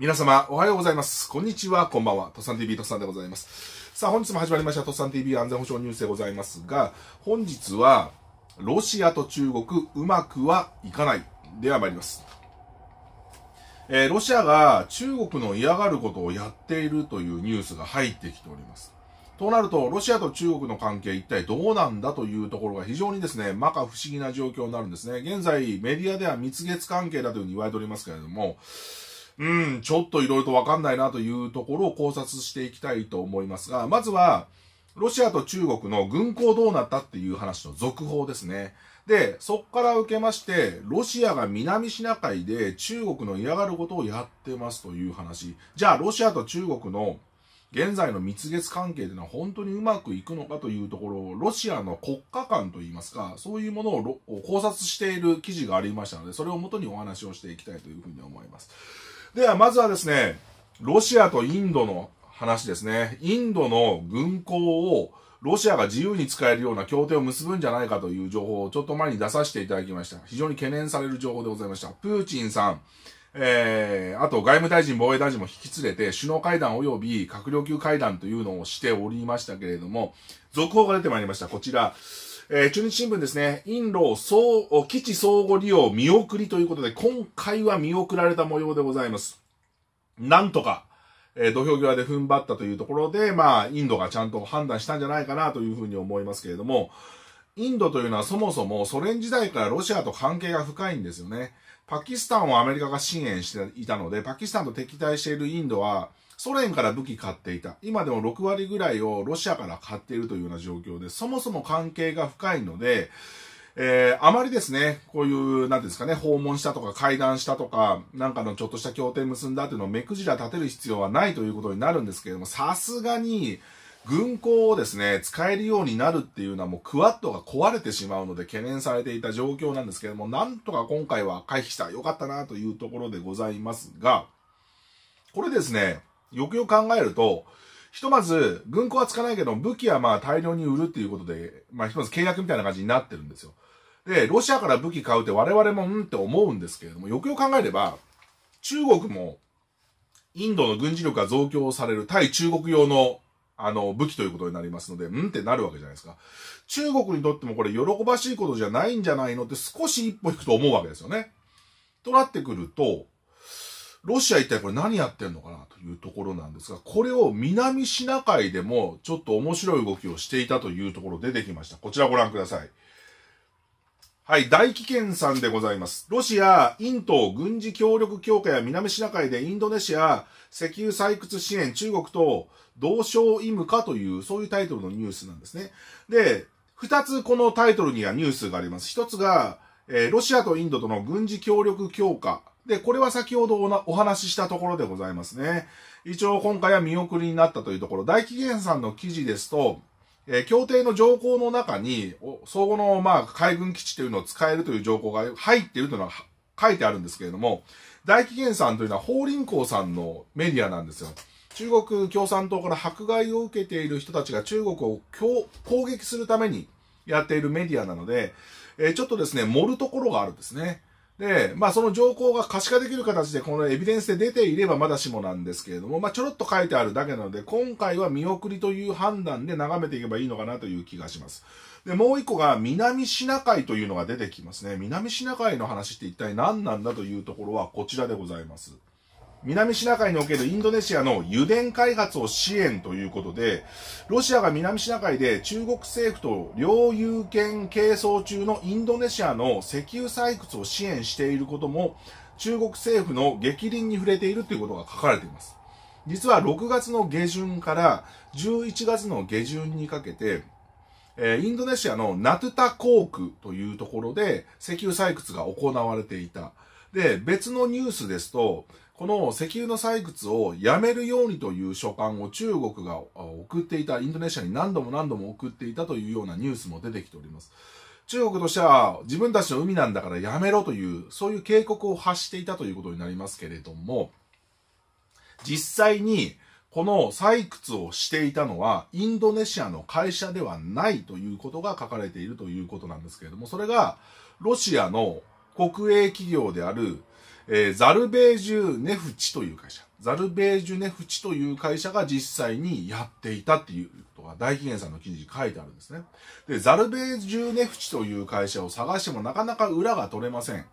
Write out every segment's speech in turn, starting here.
皆様、おはようございます。こんにちは、こんばんは。トッさん TV、とっさんでございます。さあ、本日も始まりました、トッさん TV 安全保障ニュースでございますが、本日は、ロシアと中国、うまくはいかない。では参ります。えー、ロシアが中国の嫌がることをやっているというニュースが入ってきております。となると、ロシアと中国の関係一体どうなんだというところが非常にですね、まか不思議な状況になるんですね。現在、メディアでは蜜月関係だというふうに言われておりますけれども、うん、ちょっといろいろとわかんないなというところを考察していきたいと思いますが、まずは、ロシアと中国の軍港どうなったっていう話の続報ですね。で、そこから受けまして、ロシアが南シナ海で中国の嫌がることをやってますという話。じゃあ、ロシアと中国の現在の蜜月関係というのは本当にうまくいくのかというところを、ロシアの国家観といいますか、そういうものを考察している記事がありましたので、それをもとにお話をしていきたいというふうに思います。では、まずはですね、ロシアとインドの話ですね。インドの軍港をロシアが自由に使えるような協定を結ぶんじゃないかという情報をちょっと前に出させていただきました。非常に懸念される情報でございました。プーチンさん、えー、あと外務大臣、防衛大臣も引き連れて首脳会談及び閣僚級会談というのをしておりましたけれども、続報が出てまいりました。こちら。えー、中日新聞ですね、インロ総、基地相互利用見送りということで、今回は見送られた模様でございます。なんとか、え土俵際で踏ん張ったというところで、まあ、インドがちゃんと判断したんじゃないかなというふうに思いますけれども、インドというのはそもそもソ連時代からロシアと関係が深いんですよね。パキスタンをアメリカが支援していたので、パキスタンと敵対しているインドは、ソ連から武器買っていた。今でも6割ぐらいをロシアから買っているというような状況で、そもそも関係が深いので、えー、あまりですね、こういう、なんですかね、訪問したとか会談したとか、なんかのちょっとした協定結んだっていうのを目くじら立てる必要はないということになるんですけれども、さすがに、軍港をですね、使えるようになるっていうのはもうクワッドが壊れてしまうので懸念されていた状況なんですけども、なんとか今回は回避した。よかったなというところでございますが、これですね、よくよく考えると、ひとまず、軍港はつかないけど、武器はまあ大量に売るっていうことで、まあひとまず契約みたいな感じになってるんですよ。で、ロシアから武器買うって我々もんって思うんですけれども、よくよく考えれば、中国も、インドの軍事力が増強される対中国用のあの、武器ということになりますので、うんってなるわけじゃないですか。中国にとってもこれ喜ばしいことじゃないんじゃないのって少し一歩引くと思うわけですよね。となってくると、ロシア一体これ何やってんのかなというところなんですが、これを南シナ海でもちょっと面白い動きをしていたというところ出てきました。こちらご覧ください。はい、大気圏さんでございます。ロシア、インド軍事協力強化や南シナ海でインドネシア、石油採掘支援、中国と同床異無かという、そういうタイトルのニュースなんですね。で、二つこのタイトルにはニュースがあります。一つが、えー、ロシアとインドとの軍事協力強化。で、これは先ほどお話ししたところでございますね。一応今回は見送りになったというところ、大紀元さんの記事ですと、えー、協定の条項の中に、相互の、まあ、海軍基地というのを使えるという条項が入っているというのは書いてあるんですけれども、大紀元さんというのは法輪功さんのメディアなんですよ。中国共産党から迫害を受けている人たちが中国を攻撃するためにやっているメディアなので、えー、ちょっとですね、盛るところがあるんですね。で、まあその条項が可視化できる形でこのエビデンスで出ていればまだしもなんですけれども、まあちょろっと書いてあるだけなので、今回は見送りという判断で眺めていけばいいのかなという気がします。で、もう一個が南シナ海というのが出てきますね。南シナ海の話って一体何なんだというところはこちらでございます。南シナ海におけるインドネシアの油田開発を支援ということで、ロシアが南シナ海で中国政府と領有権係争中のインドネシアの石油採掘を支援していることも、中国政府の激凛に触れているということが書かれています。実は6月の下旬から11月の下旬にかけて、インドネシアのナトゥタ航空というところで石油採掘が行われていた。で、別のニュースですと、この石油の採掘をやめるようにという書簡を中国が送っていた、インドネシアに何度も何度も送っていたというようなニュースも出てきております。中国としては自分たちの海なんだからやめろという、そういう警告を発していたということになりますけれども、実際にこの採掘をしていたのはインドネシアの会社ではないということが書かれているということなんですけれども、それがロシアの国営企業であるえー、ザルベージュネフチという会社。ザルベージュネフチという会社が実際にやっていたっていうことが大紀元さんの記事に書いてあるんですね。で、ザルベージュネフチという会社を探してもなかなか裏が取れません。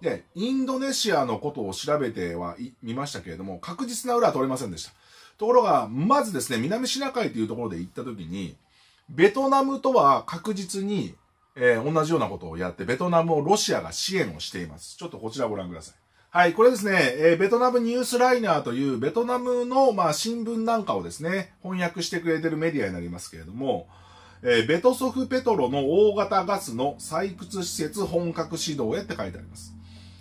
で、インドネシアのことを調べてはみましたけれども、確実な裏は取れませんでした。ところが、まずですね、南シナ海というところで行った時に、ベトナムとは確実に、えー、同じようなことをやって、ベトナムをロシアが支援をしています。ちょっとこちらをご覧ください。はい、これですね、えー、ベトナムニュースライナーというベトナムの、まあ、新聞なんかをですね、翻訳してくれてるメディアになりますけれども、えー、ベトソフペトロの大型ガスの採掘施設本格始動へって書いてあります。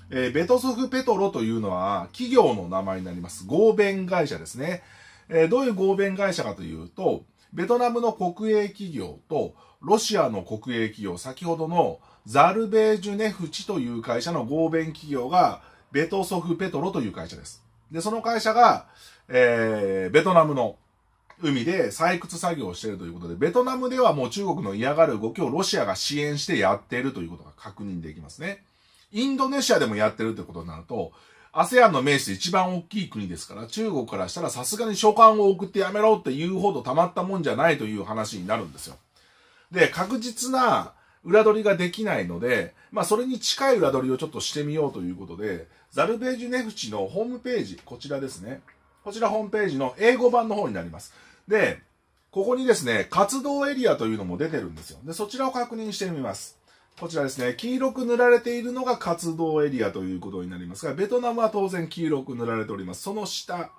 えー、ベトソフペトロというのは企業の名前になります。合弁会社ですね。えどういう合弁会社かというと、ベトナムの国営企業とロシアの国営企業、先ほどのザルベージュネフチという会社の合弁企業がベトソフペトロという会社です。で、その会社が、えー、ベトナムの海で採掘作業をしているということで、ベトナムではもう中国の嫌がる動きをロシアが支援してやっているということが確認できますね。インドネシアでもやってるってことになると、ASEAN の名詞で一番大きい国ですから、中国からしたらさすがに書簡を送ってやめろって言うほどたまったもんじゃないという話になるんですよ。で、確実な裏取りができないので、まあ、それに近い裏取りをちょっとしてみようということで、ザルベージュネフチのホームページ、こちらですね。こちらホームページの英語版の方になります。で、ここにですね、活動エリアというのも出てるんですよ。で、そちらを確認してみます。こちらですね、黄色く塗られているのが活動エリアということになりますが、ベトナムは当然黄色く塗られております。その下、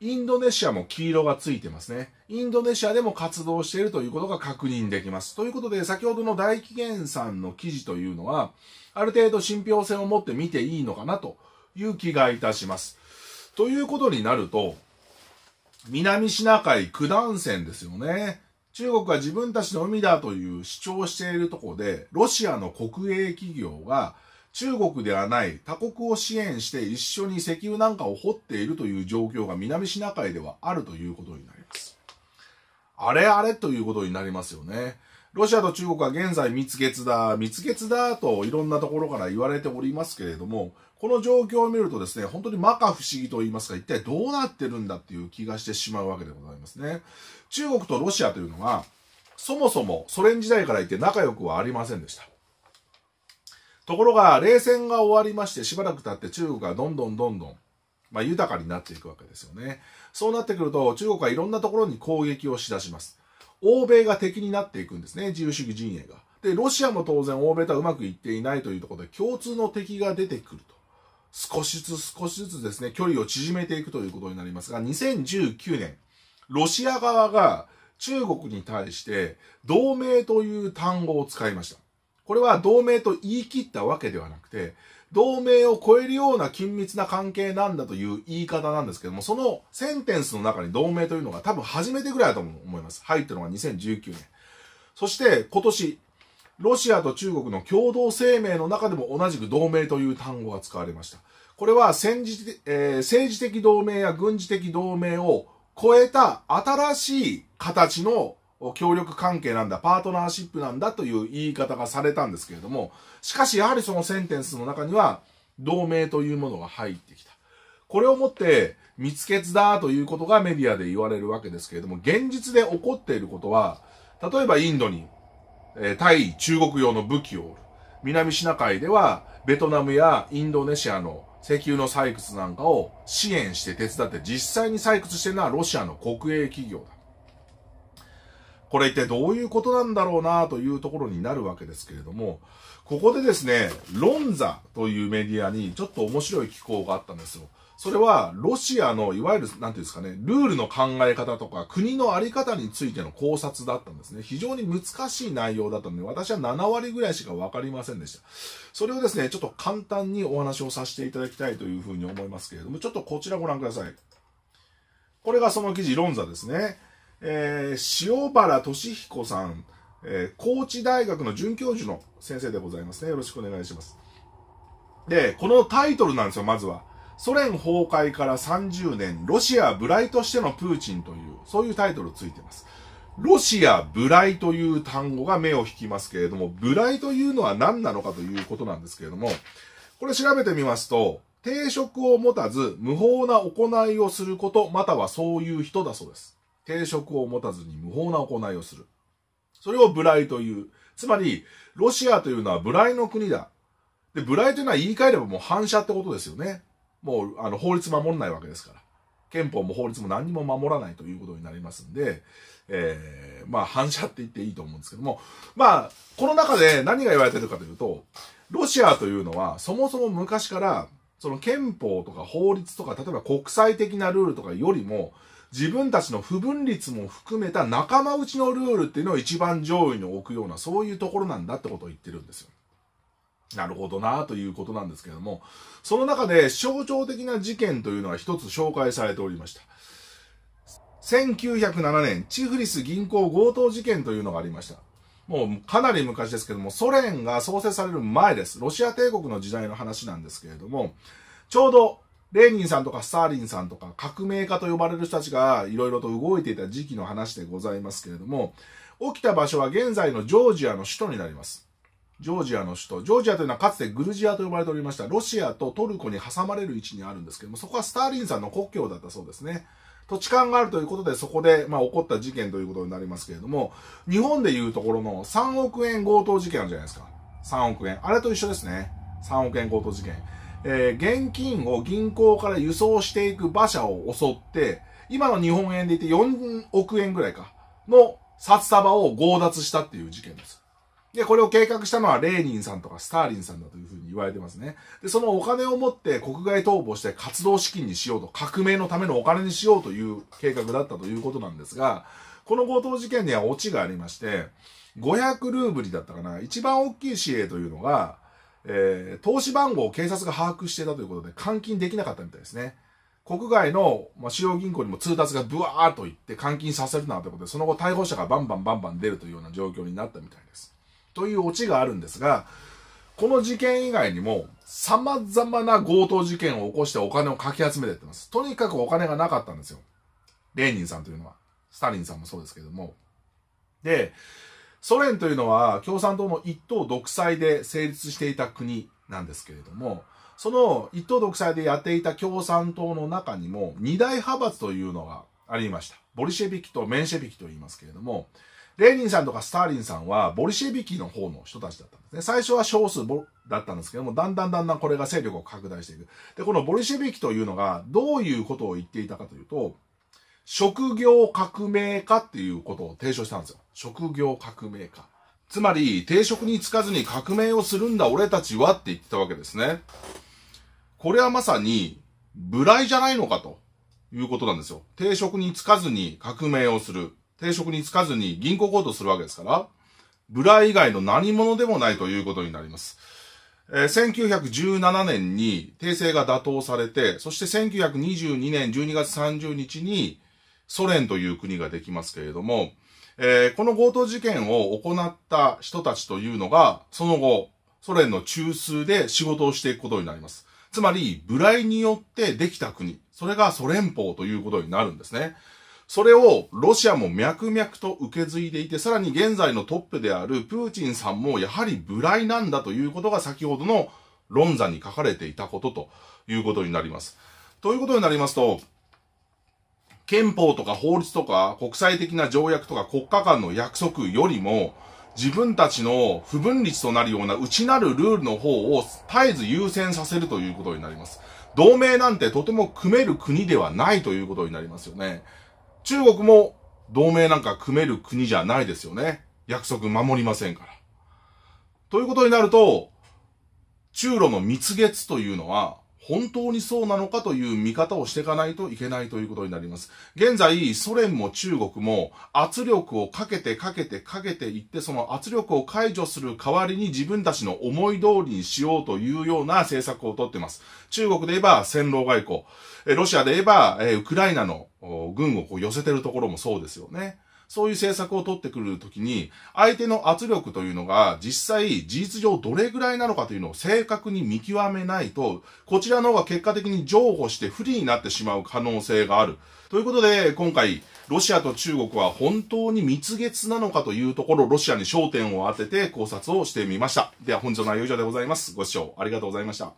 インドネシアも黄色がついてますね。インドネシアでも活動しているということが確認できます。ということで、先ほどの大紀元さんの記事というのは、ある程度信憑性を持って見ていいのかなという気がいたします。ということになると、南シナ海九段線ですよね。中国は自分たちの海だという主張しているとこで、ロシアの国営企業が中国ではない他国を支援して一緒に石油なんかを掘っているという状況が南シナ海ではあるということになります。あれあれということになりますよね。ロシアと中国は現在蜜月だ、密月だといろんなところから言われておりますけれども、この状況を見るとですね、本当に摩訶不思議と言いますか、一体どうなってるんだっていう気がしてしまうわけでございますね。中国とロシアというのは、そもそもソ連時代から言って仲良くはありませんでした。ところが、冷戦が終わりまして、しばらく経って中国がどんどんどんどん、まあ、豊かになっていくわけですよね。そうなってくると、中国はいろんなところに攻撃をしだします。欧米が敵になっていくんですね、自由主義陣営が。で、ロシアも当然欧米とはうまくいっていないというところで、共通の敵が出てくると。少しずつ少しずつですね、距離を縮めていくということになりますが、2019年、ロシア側が中国に対して、同盟という単語を使いました。これは同盟と言い切ったわけではなくて、同盟を超えるような緊密な関係なんだという言い方なんですけども、そのセンテンスの中に同盟というのが多分初めてぐらいだと思います。入ったのが2019年。そして今年、ロシアと中国の共同声明の中でも同じく同盟という単語が使われました。これは戦時、えー、政治的同盟や軍事的同盟を超えた新しい形の協力関係なんだ、パートナーシップなんだという言い方がされたんですけれども、しかしやはりそのセンテンスの中には、同盟というものが入ってきた。これをもって、密つだということがメディアで言われるわけですけれども、現実で起こっていることは、例えばインドに、えー、対中国用の武器を売る。南シナ海では、ベトナムやインドネシアの石油の採掘なんかを支援して手伝って実際に採掘してるのはロシアの国営企業だ。これ一体どういうことなんだろうなというところになるわけですけれども、ここでですね、ロンザというメディアにちょっと面白い機構があったんですよ。それは、ロシアの、いわゆる、なんていうんですかね、ルールの考え方とか、国のあり方についての考察だったんですね。非常に難しい内容だったので、私は7割ぐらいしかわかりませんでした。それをですね、ちょっと簡単にお話をさせていただきたいというふうに思いますけれども、ちょっとこちらご覧ください。これがその記事、ロンザですね。えー、塩原俊彦さん、えー、高知大学の准教授の先生でございますね。よろしくお願いします。で、このタイトルなんですよ、まずは。ソ連崩壊から30年、ロシア無来としてのプーチンという、そういうタイトルついてます。ロシア無来という単語が目を引きますけれども、無来というのは何なのかということなんですけれども、これ調べてみますと、定職を持たず無法な行いをすること、またはそういう人だそうです。定職を持たずに無法な行いをする。それを無頼という。つまり、ロシアというのは無頼の国だ。で、無頼というのは言い換えればもう反射ってことですよね。もう、あの、法律守んないわけですから。憲法も法律も何にも守らないということになりますんで、えー、まあ、反射って言っていいと思うんですけども、まあ、この中で何が言われてるかというと、ロシアというのは、そもそも昔から、その憲法とか法律とか、例えば国際的なルールとかよりも、自分たちの不分率も含めた仲間内のルールっていうのを一番上位に置くような、そういうところなんだってことを言ってるんですよ。なるほどなということなんですけれども、その中で象徴的な事件というのは一つ紹介されておりました。1907年、チフリス銀行強盗事件というのがありました。もうかなり昔ですけども、ソ連が創設される前です。ロシア帝国の時代の話なんですけれども、ちょうどレーニンさんとかスターリンさんとか革命家と呼ばれる人たちがいろいろと動いていた時期の話でございますけれども、起きた場所は現在のジョージアの首都になります。ジョージアの首都。ジョージアというのはかつてグルジアと呼ばれておりました。ロシアとトルコに挟まれる位置にあるんですけども、そこはスターリンさんの国境だったそうですね。土地勘があるということで、そこで、まあ、起こった事件ということになりますけれども、日本でいうところの3億円強盗事件あるじゃないですか。3億円。あれと一緒ですね。3億円強盗事件。えー、現金を銀行から輸送していく馬車を襲って、今の日本円で言って4億円ぐらいか、の札束を強奪したっていう事件です。で、これを計画したのはレーニンさんとかスターリンさんだというふうに言われてますね。で、そのお金を持って国外逃亡して活動資金にしようと、革命のためのお金にしようという計画だったということなんですが、この強盗事件にはオチがありまして、500ルーブリだったかな、一番大きい市営というのが、えー、投資番号を警察が把握していたということで、監禁できなかったみたいですね。国外の、まあ、主要銀行にも通達がブワーっといって監禁させるなということで、その後逮捕者がバンバンバンバン出るというような状況になったみたいです。というオチがあるんですが、この事件以外にも、様々な強盗事件を起こしてお金をかき集めていってます。とにかくお金がなかったんですよ。レーニンさんというのは。スタリンさんもそうですけども。で、ソ連というのは共産党の一党独裁で成立していた国なんですけれども、その一党独裁でやっていた共産党の中にも二大派閥というのがありました。ボリシェビキとメンシェビキと言いますけれども、レーニンさんとかスターリンさんはボリシェビキの方の人たちだったんですね。最初は少数だったんですけども、だんだんだんだんこれが勢力を拡大していく。で、このボリシェビキというのがどういうことを言っていたかというと、職業革命化っていうことを提唱したんですよ。職業革命化。つまり、定職に就かずに革命をするんだ俺たちはって言ってたわけですね。これはまさに、無頼じゃないのかということなんですよ。定職に就かずに革命をする。定職に就かずに銀行行動するわけですから、無頼以外の何者でもないということになります。えー、1917年に訂正が打倒されて、そして1922年12月30日に、ソ連という国ができますけれども、えー、この強盗事件を行った人たちというのが、その後、ソ連の中枢で仕事をしていくことになります。つまり、部来によってできた国、それがソ連邦ということになるんですね。それをロシアも脈々と受け継いでいて、さらに現在のトップであるプーチンさんもやはり部来なんだということが先ほどの論座に書かれていたことということになります。ということになりますと、憲法とか法律とか国際的な条約とか国家間の約束よりも、自分たちの不分律となるような内なるルールの方を絶えず優先させるということになります。同盟なんてとても組める国ではないということになりますよね。中国も同盟なんか組める国じゃないですよね。約束守りませんから。ということになると、中露の蜜月というのは、本当にそうなのかという見方をしていかないといけないということになります。現在、ソ連も中国も圧力をかけてかけてかけていって、その圧力を解除する代わりに自分たちの思い通りにしようというような政策をとっています。中国で言えば戦狼外交、ロシアで言えばウクライナの軍をこう寄せてるところもそうですよね。そういう政策を取ってくるときに、相手の圧力というのが実際、事実上どれぐらいなのかというのを正確に見極めないと、こちらの方が結果的に譲歩して不利になってしまう可能性がある。ということで、今回、ロシアと中国は本当に蜜月なのかというところ、ロシアに焦点を当てて考察をしてみました。では、本日の内容以上でございます。ご視聴ありがとうございました。